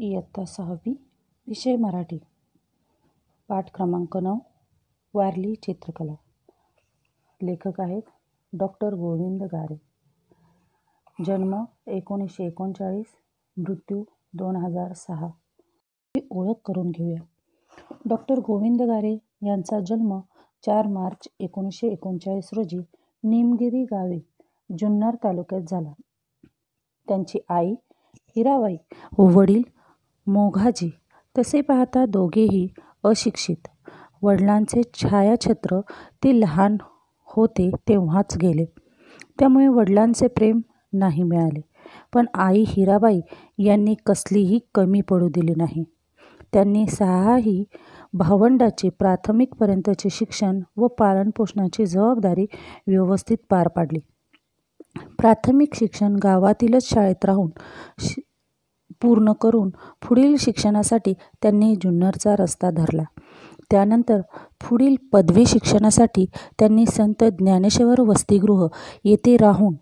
इयत्ता सहावी विषय मराठी पाठ क्रमांक नऊ वारली चित्रकला लेखक आहेत डॉक्टर गोविंद गारे जन्म एकोणीसशे एकोणचाळीस मृत्यू दोन हजार सहा ओळख करून घेऊया डॉक्टर गोविंद गारे यांचा जन्म चार मार्च एकोणीसशे एकोणचाळीस रोजी निमगिरी गावी जुन्नर तालुक्यात झाला त्यांची आई हिराबाई वडील मोघाजी तसे पाहता दोघेही अशिक्षित वडिलांचे छायाछत्र ते लहान होते तेव्हाच गेले त्यामुळे वडिलांचे प्रेम नाही मिळाले पण आई हिराबाई यांनी कसलीही कमी पडू दिली नाही त्यांनी सहाही भावंडाचे प्राथमिकपर्यंतचे शिक्षण व पालनपोषणाची जबाबदारी व्यवस्थित पार पाडली प्राथमिक शिक्षण गावातीलच शाळेत राहून शि पूर्ण करून पुढील शिक्षणासाठी त्यांनी जुन्नरचा रस्ता धरला त्यानंतर पुढील पदवी शिक्षणासाठी त्यांनी संत ज्ञानेश्वर वसतिगृह येथे राहून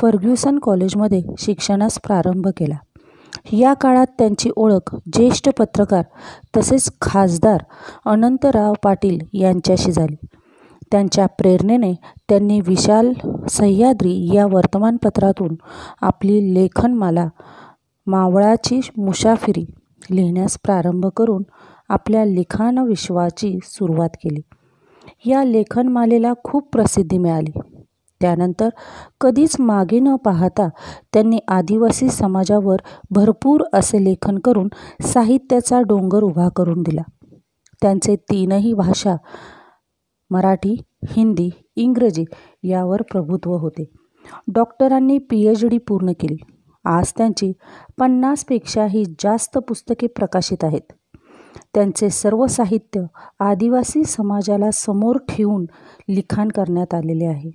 फर्ग्युसन कॉलेजमध्ये शिक्षणास प्रारंभ केला या काळात त्यांची ओळख ज्येष्ठ पत्रकार तसेच खासदार अनंतराव पाटील यांच्याशी झाली त्यांच्या प्रेरणेने त्यांनी विशाल सह्याद्री या वर्तमानपत्रातून आपली लेखनमाला मावळाची मुसाफिरी लिहिण्यास प्रारंभ करून आपल्या लिखाणविश्वाची विश्वाची सुरुवात केली या लेखनमालेला खूप प्रसिद्धी मिळाली त्यानंतर कधीच मागे न पाहता त्यांनी आदिवासी समाजावर भरपूर असे लेखन करून साहित्याचा डोंगर उभा करून दिला त्यांचे तीनही भाषा मराठी हिंदी इंग्रजी यावर प्रभुत्व होते डॉक्टरांनी पी एच डी पूर्ण केली आज त्यांची पन्नासपेक्षाही जास्त पुस्तके प्रकाशित आहेत त्यांचे सर्व साहित्य आदिवासी समाजाला समोर ठेवून लिखाण करण्यात आलेले आहे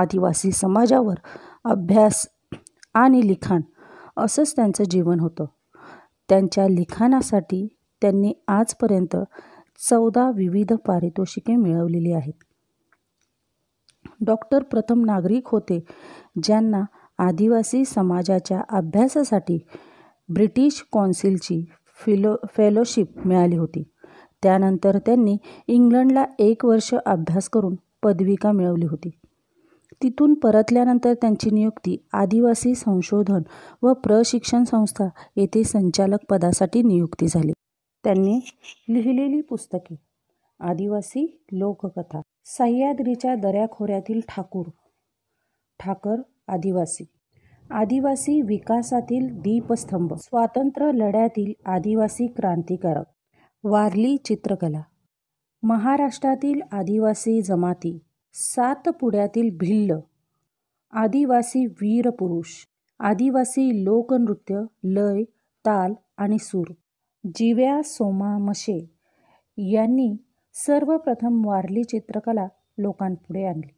आदिवासी समाजावर अभ्यास आणि लिखाण असंच त्यांचं जीवन होतं त्यांच्या लिखाणासाठी त्यांनी आजपर्यंत चौदा विविध पारितोषिके मिळवलेली आहेत डॉक्टर प्रथम नागरिक होते ज्यांना आदिवासी समाजाच्या अभ्यासासाठी ब्रिटिश कौन्सिलची फिलो फेलोशिप मिळाली होती त्यानंतर त्यांनी इंग्लंडला एक वर्ष अभ्यास करून पदविका मिळवली होती तिथून परतल्यानंतर त्यांची नियुक्ती आदिवासी संशोधन व प्रशिक्षण संस्था येथे संचालक पदासाठी नियुक्ती झाली त्यांनी लिहिलेली पुस्तके आदिवासी लोककथा सह्याद्रीच्या दऱ्याखोऱ्यातील ठाकूर ठाकर आदिवासी आदिवासी विकासातील दीपस्तंभ स्वातंत्र्य लढ्यातील आदिवासी क्रांतिकारक वारली चित्रकला महाराष्ट्रातील आदिवासी जमाती सातपुड्यातील भिल्ल आदिवासी वीरपुरुष आदिवासी लोकनृत्य लय ताल आणि सूर जिव्या सोमा मशे यांनी सर्वप्रथम वारली चित्रकला लोकांपुढे आणली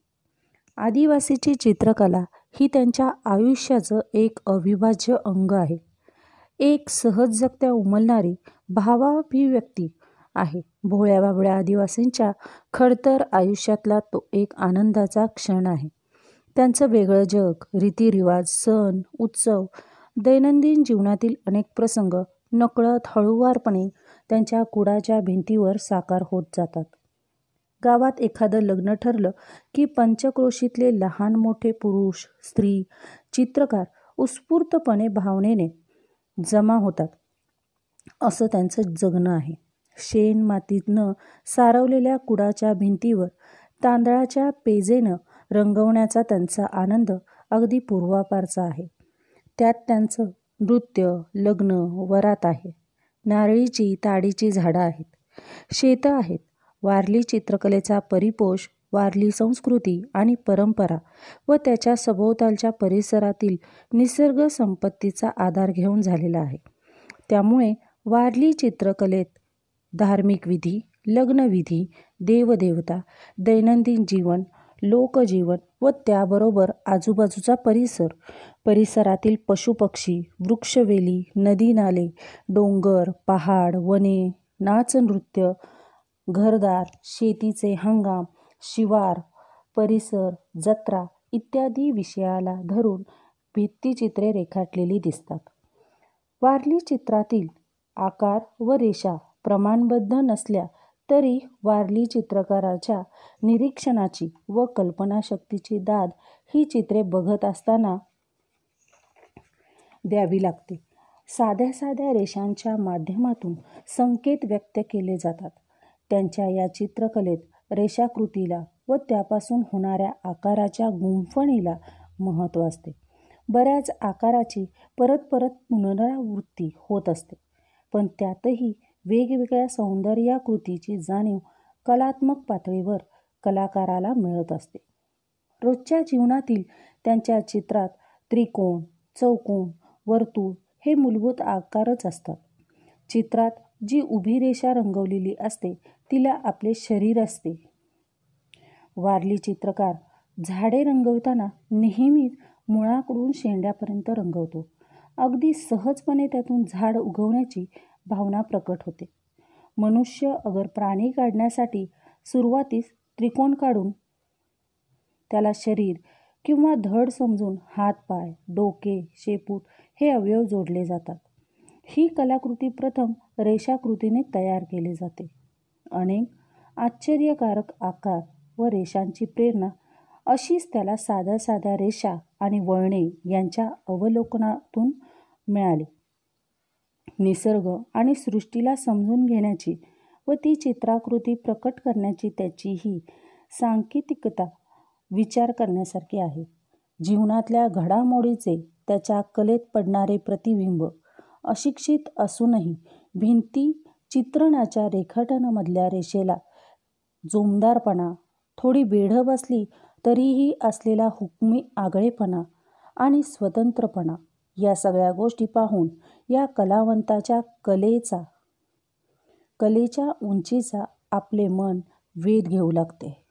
आदिवासीची चित्रकला ही त्यांच्या आयुष्याचं एक अविभाज्य अंग आहे एक सहज जगत्या उमलणारी भावाभिव्यक्ती आहे भोळ्या भाबळ्या आदिवासींच्या खडतर आयुष्यातला तो एक आनंदाचा क्षण आहे त्यांचं वेगळं जग रीतिरिवाज सण उत्सव दैनंदिन जीवनातील अनेक प्रसंग नकळत हळूवारपणे त्यांच्या कुडाच्या भिंतीवर साकार होत जातात गावात एखादं लग्न ठरलं की पंचक्रोशीतले लहान मोठे पुरुष स्त्री चित्रकार उत्स्फूर्तपणे भावनेने जमा होतात असं त्यांचं जगणं आहे शेण मातीतनं सारवलेल्या कुडाच्या भिंतीवर तांदळाच्या पेजेनं रंगवण्याचा त्यांचा आनंद अगदी पूर्वापारचा आहे त्यात त्यांचं नृत्य लग्न वरात आहे नारळीची ताडीची झाडं आहेत शेतं आहेत वारली चित्रकलेचा परिपोष वारली संस्कृती आणि परंपरा व त्याच्या सभोवतालच्या परिसरातील निसर्ग संपत्तीचा आधार घेऊन झालेला आहे त्यामुळे वारली चित्रकलेत धार्मिक विधी लग्नविधी देवदेवता दैनंदिन जीवन लोकजीवन व त्याबरोबर आजूबाजूचा परिसर परिसरातील पशुपक्षी वृक्षवेली नदी नाले डोंगर पहाड वने नाचनृत्य घरदार शेतीचे हंगाम शिवार परिसर जत्रा इत्यादी विषयाला धरून भित्तीचित्रे रेखाटलेली दिसतात वारली चित्रातील आकार व रेषा प्रमाणबद्ध नसल्या तरी वारली चित्रकाराच्या निरीक्षणाची व कल्पनाशक्तीची दाद ही चित्रे बघत असताना द्यावी लागते साध्या साध्या रेषांच्या माध्यमातून संकेत व्यक्त केले जातात त्यांच्या या चित्रकलेत रेषाकृतीला व त्यापासून होणाऱ्या आकाराच्या गुंफणीला महत्त्व असते बऱ्याच आकाराची परत परत पुनरावृत्ती होत असते पण त्यातही वेगवेगळ्या सौंदर्याकृतीची जाणीव कलात्मक पातळीवर कलाकाराला मिळत असते रोजच्या जीवनातील त्यांच्या चित्रात त्रिकोण चौकोन वर्तुळ हे मूलभूत आकारच असतात चित्रात जी उभी रेषा रंगवलेली असते तिला आपले शरीर असते वारली चित्रकार झाडे रंगवताना नेहमीच मुळाकडून शेंड्यापर्यंत रंगवतो अगदी सहजपणे त्यातून झाड उगवण्याची भावना प्रकट होते मनुष्य अगर प्राणी काढण्यासाठी सुरुवातीस त्रिकोण काढून त्याला शरीर किंवा धड समजून हात पाय डोके शेपूट हे अवयव जोडले जातात ही कलाकृती प्रथम रेषाकृतीने तयार केली जाते अनेक आश्चर्यकारक आकार व रेषांची प्रेरणा अशीच त्याला साध्या साध्या रेषा आणि वळणे यांच्या अवलोकनातून मिळाली निसर्ग आणि सृष्टीला समजून घेण्याची व ती चित्राकृती प्रकट करण्याची त्याची ही सांकेतिकता विचार करण्यासारखी आहे जीवनातल्या घडामोडीचे त्याच्या कलेत पडणारे प्रतिबिंब अशिक्षित असूनही भिंती चित्रणाच्या रेखाटनामधल्या रेषेला जोमदारपणा थोडी बेढ़ बसली तरीही असलेला हुकमी आगळेपणा आणि स्वतंत्रपणा या सगळ्या गोष्टी पाहून या कलावंताच्या कलेचा कलेच्या उंचीचा आपले मन वेध घेऊ लागते